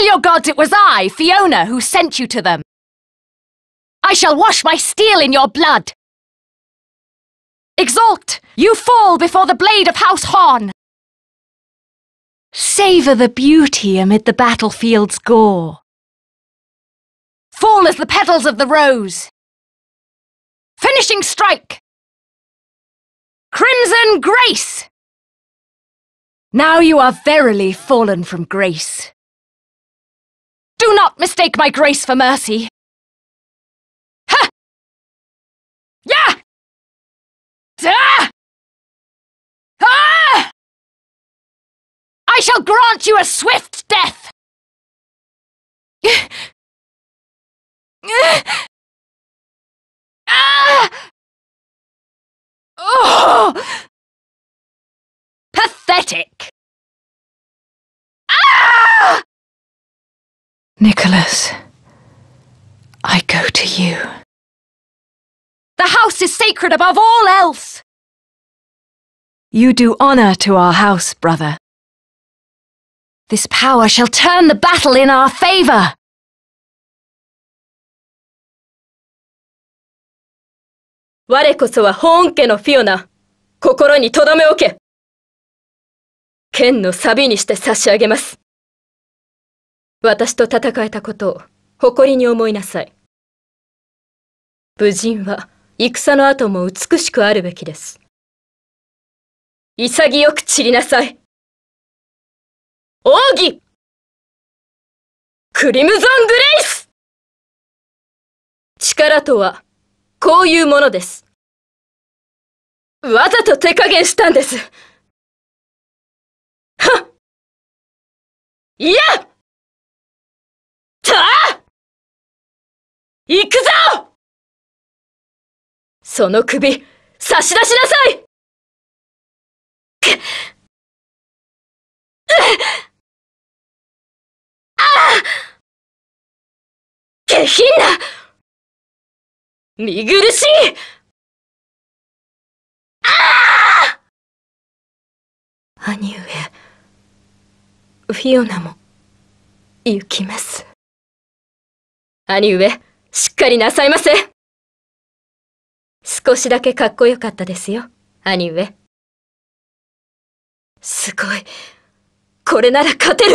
Tell your gods it was I, Fiona, who sent you to them. I shall wash my steel in your blood. Exalt! You fall before the blade of House Horn! Savour the beauty amid the battlefield's gore. Fall as the petals of the rose. Finishing strike! Crimson Grace! Now you are verily fallen from grace. Do not mistake my grace for mercy. Ha! Yeah! Da! Ah! I shall grant you a swift death! ah! Oh! Pathetic! Nicholas, I go to you. The house is sacred above all else! You do honour to our house, brother. This power shall turn the battle in our favour! Ware 私と戦えたことを誇りに思いなさい。武人は戦の後も美しくあるべきです。潔く散りなさい。奥義クリムゾングレイス力とは、こういうものです。わざと手加減したんです。はっいや行くぞその首、差し出しなさいああ下品な見苦しいああ兄上、フィオナも、行きます。兄上、しっかりなさいませ少しだけかっこよかったですよ、兄上。すごい。これなら勝てる